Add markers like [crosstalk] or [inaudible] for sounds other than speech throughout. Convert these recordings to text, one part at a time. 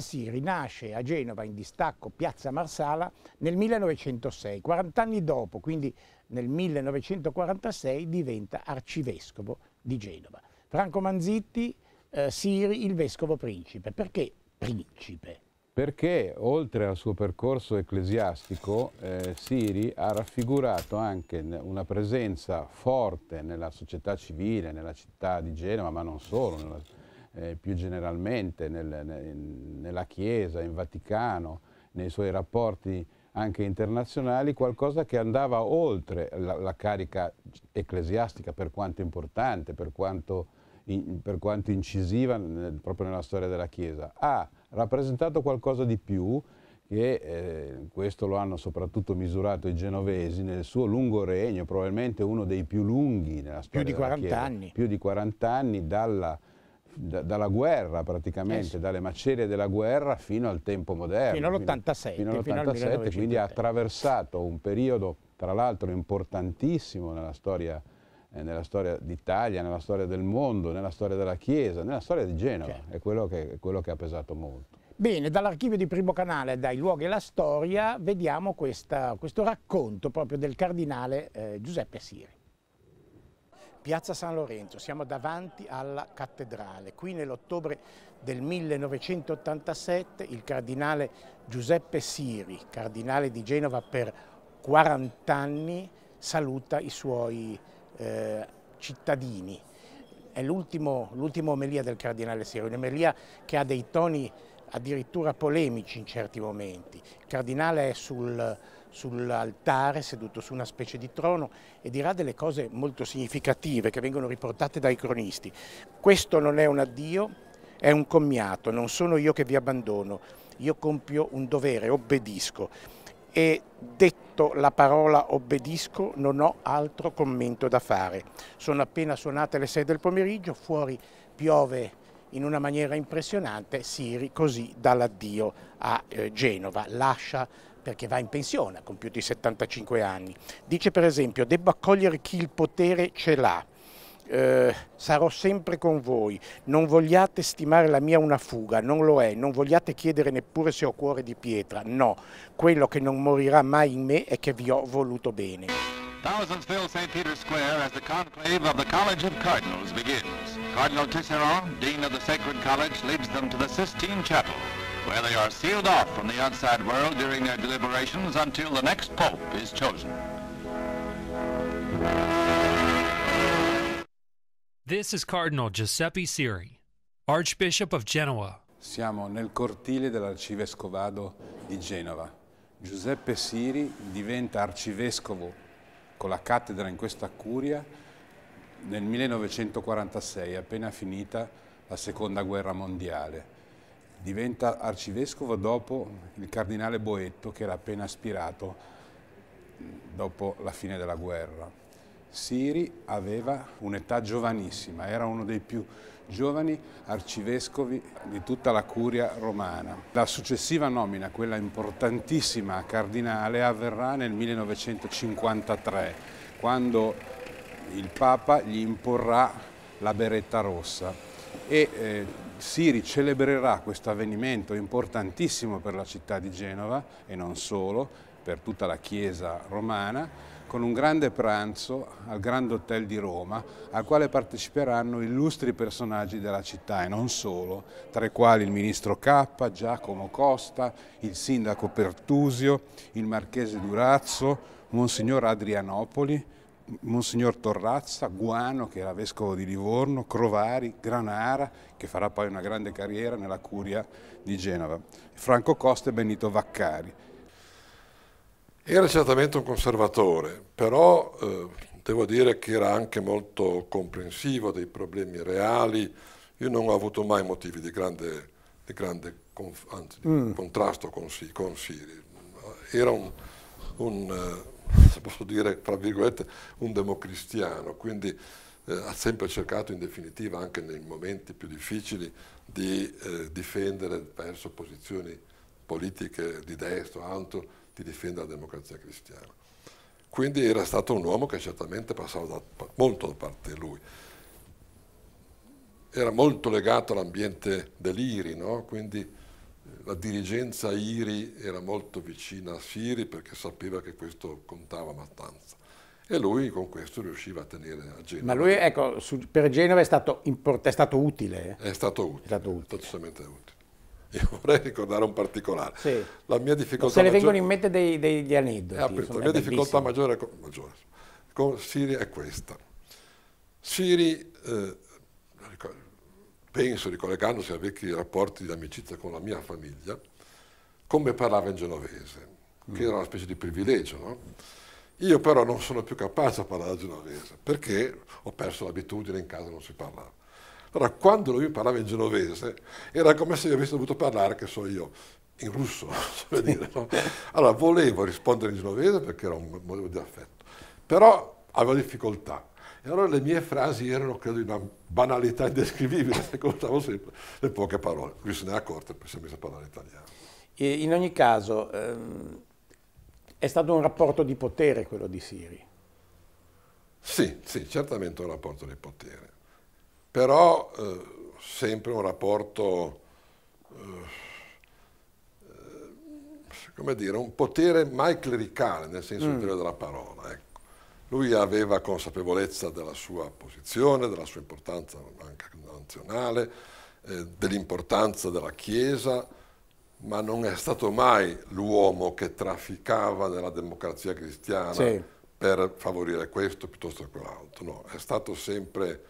si rinasce a Genova in distacco Piazza Marsala nel 1906, 40 anni dopo, quindi nel 1946 diventa arcivescovo di Genova. Franco Manzitti, eh, Siri il vescovo principe. Perché principe? Perché oltre al suo percorso ecclesiastico, eh, Siri ha raffigurato anche una presenza forte nella società civile, nella città di Genova, ma non solo, nella eh, più generalmente nel, nel, nella Chiesa, in Vaticano, nei suoi rapporti anche internazionali, qualcosa che andava oltre la, la carica ecclesiastica, per quanto importante, per quanto, in, per quanto incisiva nel, proprio nella storia della Chiesa. Ha rappresentato qualcosa di più che eh, questo lo hanno soprattutto misurato i genovesi nel suo lungo regno, probabilmente uno dei più lunghi nella storia più di 40 anni. Più di 40 anni dalla da, dalla guerra praticamente, eh sì. dalle macerie della guerra fino al tempo moderno. Fino all'87. Fino, all'87, quindi ha attraversato un periodo tra l'altro importantissimo nella storia, eh, nella storia d'Italia, nella storia del mondo, nella storia della Chiesa, nella storia di Genova, certo. è, quello che, è quello che ha pesato molto. Bene, dall'archivio di Primo Canale, dai luoghi alla storia, vediamo questa, questo racconto proprio del cardinale eh, Giuseppe Siri. Piazza San Lorenzo, siamo davanti alla cattedrale. Qui nell'ottobre del 1987 il cardinale Giuseppe Siri, cardinale di Genova per 40 anni, saluta i suoi eh, cittadini. È l'ultima omelia del cardinale Siri, un'omelia che ha dei toni addirittura polemici in certi momenti. Il cardinale è sul sull'altare seduto su una specie di trono e dirà delle cose molto significative che vengono riportate dai cronisti. Questo non è un addio, è un commiato, non sono io che vi abbandono, io compio un dovere, obbedisco e detto la parola obbedisco non ho altro commento da fare. Sono appena suonate le 6 del pomeriggio, fuori piove in una maniera impressionante, Siri così dà l'addio a eh, Genova, lascia perché va in pensione, ha compiuto i 75 anni. Dice per esempio, devo accogliere chi il potere ce l'ha, eh, sarò sempre con voi, non vogliate stimare la mia una fuga, non lo è, non vogliate chiedere neppure se ho cuore di pietra, no, quello che non morirà mai in me è che vi ho voluto bene. Thousands fill St. Peter's Square as the conclave of the College of Cardinals begins. Cardinal Tisserand, Dean of the Sacred College, leads them to the Sistine Chapel where they are sealed off from the outside world during their deliberations until the next pope is chosen. This is Cardinal Giuseppe Siri, Archbishop of Genoa. Siamo nel cortile dell'arcivescovado di Genova. Giuseppe Siri diventa arcivescovo con la cattedra in questa curia nel 1946, appena finita la seconda guerra mondiale diventa arcivescovo dopo il cardinale Boetto che era appena aspirato dopo la fine della guerra. Siri aveva un'età giovanissima, era uno dei più giovani arcivescovi di tutta la curia romana. La successiva nomina, quella importantissima a cardinale, avverrà nel 1953, quando il Papa gli imporrà la beretta rossa e eh, Siri celebrerà questo avvenimento importantissimo per la città di Genova e non solo, per tutta la Chiesa romana, con un grande pranzo al Grand Hotel di Roma, al quale parteciperanno illustri personaggi della città e non solo, tra i quali il ministro Cappa, Giacomo Costa, il sindaco Pertusio, il marchese Durazzo, Monsignor Adrianopoli, Monsignor Torrazza, Guano che era vescovo di Livorno, Crovari, Granara che farà poi una grande carriera nella curia di Genova, Franco Costa e Benito Vaccari. Era certamente un conservatore, però eh, devo dire che era anche molto comprensivo dei problemi reali. Io non ho avuto mai motivi di grande, di grande anzi, di mm. contrasto con, con Siri. Era un, un eh, se posso dire, tra virgolette, un democristiano, quindi eh, ha sempre cercato in definitiva, anche nei momenti più difficili, di eh, difendere verso posizioni politiche di destra o altro, di difendere la democrazia cristiana. Quindi era stato un uomo che certamente passava da, molto da parte di lui. Era molto legato all'ambiente dell'Iri, no? quindi la dirigenza Iri era molto vicina a Siri perché sapeva che questo contava abbastanza e lui con questo riusciva a tenere a Genova. Ma lui, ecco, su, per Genova è stato, è stato, utile. È stato utile, è stato utile. assolutamente utile. Io vorrei ricordare un particolare. Sì. La mia difficoltà se le vengono in mente dei, degli aneddoti. Eh, appunto, la mia difficoltà maggiore, maggiore, con Siri è questa. Siri, eh, penso, ricollegandosi a vecchi rapporti di amicizia con la mia famiglia, come parlava in genovese, mm. che era una specie di privilegio. No? Io però non sono più capace a parlare genovese, perché ho perso l'abitudine, in casa non si parlava. Allora, quando lui parlava in genovese, era come se io avessi dovuto parlare, che so io, in russo. So [laughs] dire, no? Allora, volevo rispondere in genovese perché era un motivo di affetto, però avevo difficoltà. E allora le mie frasi erano, credo, di una banalità indescrivibile, perché [laughs] contavo sempre le poche parole. Lui se ne è accorto e poi si è messo a parlare italiano. E in ogni caso, ehm, è stato un rapporto di potere quello di Siri. Sì, sì, certamente un rapporto di potere, però eh, sempre un rapporto, eh, eh come dire, un potere mai clericale nel senso mm. della parola. Ecco. Lui aveva consapevolezza della sua posizione, della sua importanza anche nazionale, eh, dell'importanza della Chiesa, ma non è stato mai l'uomo che trafficava nella democrazia cristiana sì. per favorire questo piuttosto che quell'altro. No, è stato sempre,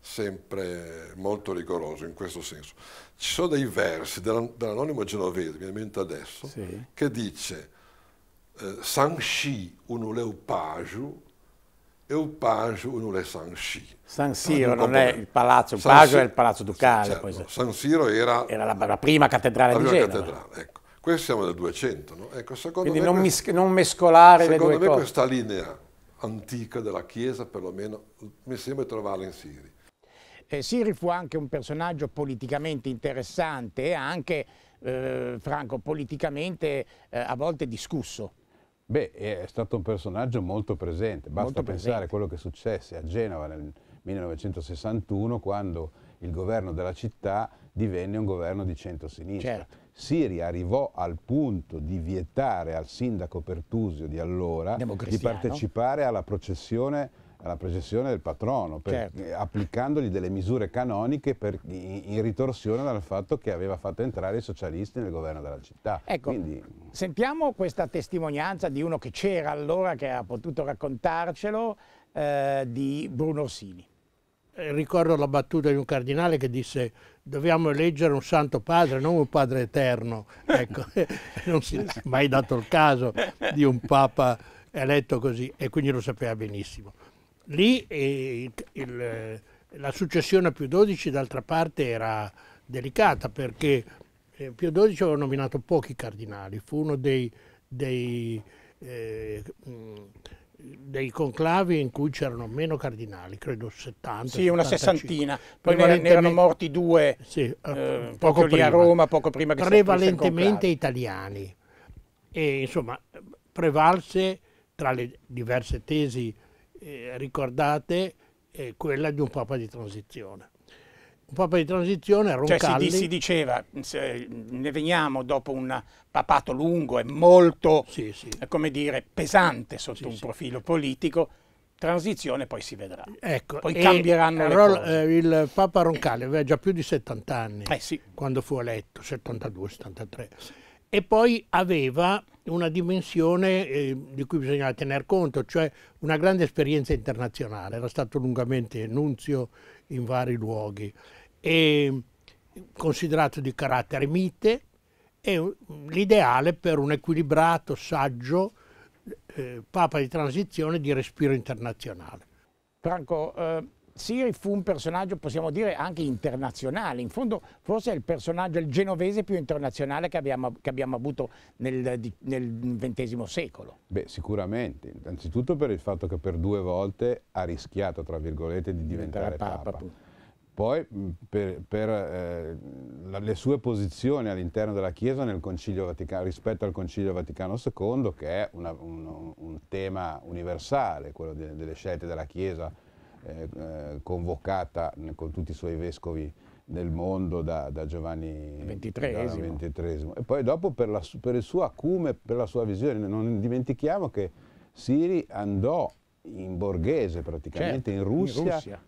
sempre, molto rigoroso in questo senso. Ci sono dei versi dell'anonimo genovese, mi mente adesso, sì. che dice eh, Sanshi unu leupaju e un Pagio non è San Siro. San Siro non è il palazzo, il Pagio è il palazzo ducale. Certo, San Siro era, era la, la, prima cattedrale la prima di Genova. Cattedrale, ecco. Questo siamo del 200, no? ecco, Quindi non, quest... mis... non, mescolare le due cose. Secondo me questa linea antica della Chiesa, perlomeno, mi sembra trovarla in Siri. Eh, Siri fu anche un personaggio politicamente interessante e anche, eh, Franco, politicamente eh, a volte discusso. Beh, è stato un personaggio molto presente, basta molto pensare presente. a quello che successe a Genova nel 1961 quando il governo della città divenne un governo di centrosinistra. Certo. Siri arrivò al punto di vietare al sindaco Pertusio di allora di partecipare alla processione alla processione del patrono, per, certo. Eh, applicandogli delle misure canoniche per, in ritorsione dal fatto che aveva fatto entrare i socialisti nel governo della città. Ecco, Quindi... sentiamo questa testimonianza di uno che c'era allora, che ha potuto raccontarcelo, eh, di Bruno Orsini. Eh, ricordo la battuta di un cardinale che disse dobbiamo eleggere un santo padre, non un padre eterno. [laughs] Ecco, [laughs] non si è mai dato il caso di un papa eletto così e quindi lo sapeva benissimo lì eh, il, la successione a Pio XII d'altra parte era delicata perché eh, Pio XII aveva nominato pochi cardinali, fu uno dei, dei, eh, mm, dei conclavi in cui c'erano meno cardinali, credo 70. Sì, 75. una sessantina, poi ne erano morti due sì, eh, eh poco prima. a Roma, poco prima che Prevalentemente italiani e insomma prevalse tra le diverse tesi eh, ricordate, è quella di un Papa di transizione. Un Papa di transizione, Roncalli... Cioè si, si diceva, ne veniamo dopo un papato lungo e molto, sì, sì. Eh, come dire, pesante sotto sì, un profilo politico, transizione poi si vedrà. Ecco, poi cambieranno le Rol, eh, il Papa Roncalli aveva già più di 70 anni eh, quando fu eletto, 72-73 e poi aveva una dimensione eh, di cui bisognava tener conto, cioè una grande esperienza internazionale, era stato lungamente nunzio in vari luoghi, e considerato di carattere mite e l'ideale per un equilibrato, saggio eh, papa di transizione di respiro internazionale. Franco, eh Siri fu un personaggio, possiamo dire, anche internazionale. In fondo forse è il personaggio, il genovese più internazionale che abbiamo, che abbiamo avuto nel, nel XX secolo. Beh, sicuramente. Innanzitutto per il fatto che per due volte ha rischiato, tra virgolette, di diventare, diventare Papa. Papa. Poi mm, per, per eh, la, le sue posizioni all'interno della Chiesa Vaticano, rispetto al Concilio Vaticano II, che è una, un, un, tema universale, quello de, delle scelte della Chiesa eh, eh, convocata con tutti i suoi vescovi nel mondo da, da Giovanni XXIII. E poi dopo per, la, per, il suo acume, per la sua visione, non dimentichiamo che Siri andò in borghese praticamente, certo, in, Russia, in Russia,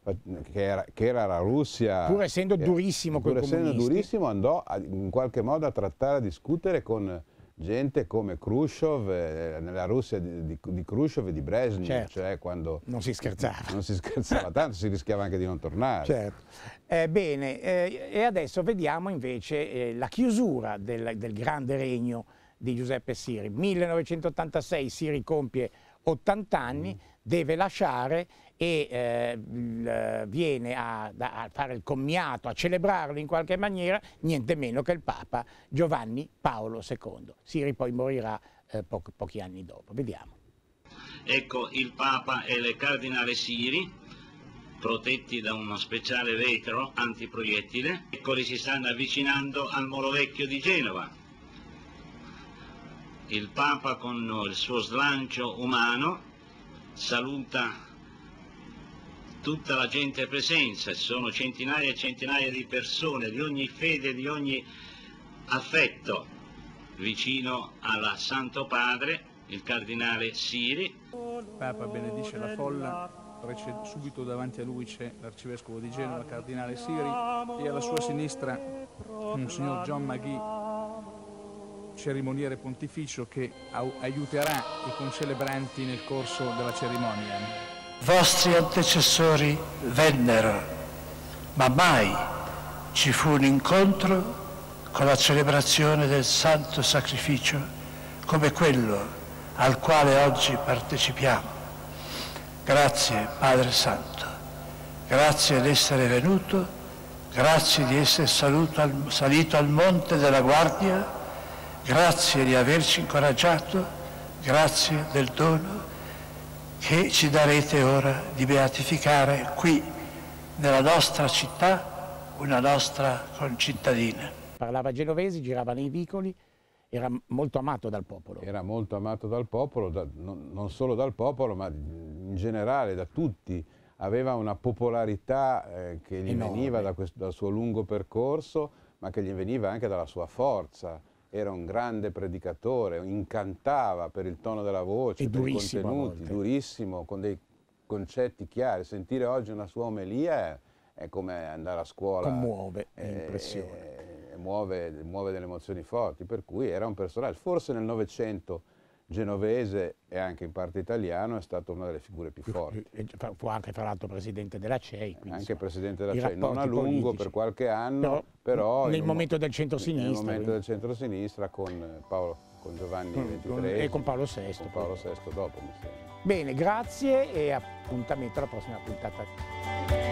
Che, era, che era la Russia... Pur essendo eh, durissimo eh, Pur essendo comunisti. durissimo andò a, in qualche modo a trattare, a discutere con gente come Khrushchev, eh, nella Russia di, di, di, Khrushchev e di Brezhnev, certo. cioè quando... Non si scherzava. Non si scherzava [laughs] tanto, si rischiava anche di non tornare. Certo. Eh, bene, eh, e adesso vediamo invece eh, la chiusura del, del, grande regno di Giuseppe Siri. 1986 Siri compie 80 anni, mm. deve lasciare e eh, viene a, a, fare il commiato, a celebrarlo in qualche maniera, niente meno che il Papa Giovanni Paolo II. Siri poi morirà eh, po pochi anni dopo. Vediamo. Ecco il Papa e il Cardinale Siri, protetti da uno speciale vetro antiproiettile, eccoli si stanno avvicinando al Molo Vecchio di Genova. Il Papa con il suo slancio umano saluta tutta la gente è presenza, sono centinaia e centinaia di persone di ogni fede, di ogni affetto vicino alla Santo Padre, il Cardinale Siri. Papa benedice la folla subito davanti a lui c'è l'arcivescovo di Genova, il cardinale Siri, e alla sua sinistra un signor John Maghi, cerimoniere pontificio, che aiuterà i concelebranti nel corso della cerimonia vostri antecessori vennero, ma mai ci fu un incontro con la celebrazione del santo sacrificio come quello al quale oggi partecipiamo. Grazie Padre Santo, grazie di essere venuto, grazie di essere al, salito al monte della guardia, grazie di averci incoraggiato, grazie del dono che ci darete ora di beatificare qui nella nostra città una nostra concittadina. Parlava genovesi, girava nei vicoli, era molto amato dal popolo. Era molto amato dal popolo, da, non, non solo dal popolo ma in generale da tutti. Aveva una popolarità eh, che gli Enorme. veniva da questo, dal suo lungo percorso ma che gli veniva anche dalla sua forza era un grande predicatore, incantava per il tono della voce, e per i contenuti, durissimo, con dei concetti chiari. Sentire oggi una sua omelia è, come andare a scuola. Commuove, è, eh, impressione. È, eh, è, muove, muove delle emozioni forti, per cui era un personaggio. Forse nel Novecento genovese e anche in parte italiano, è stato una delle figure più forti. Eh, fu anche tra l'altro presidente della CEI. Eh, anche insomma, presidente della CEI, non a lungo, politici. per qualche anno, però... però nel momento un, del centrosinistra. Nel momento quindi. del centrosinistra con, Paolo, con Giovanni XXIII. Mm, e con Paolo VI. Con Paolo VI dopo, mi sembra. Bene, grazie e appuntamento alla prossima puntata.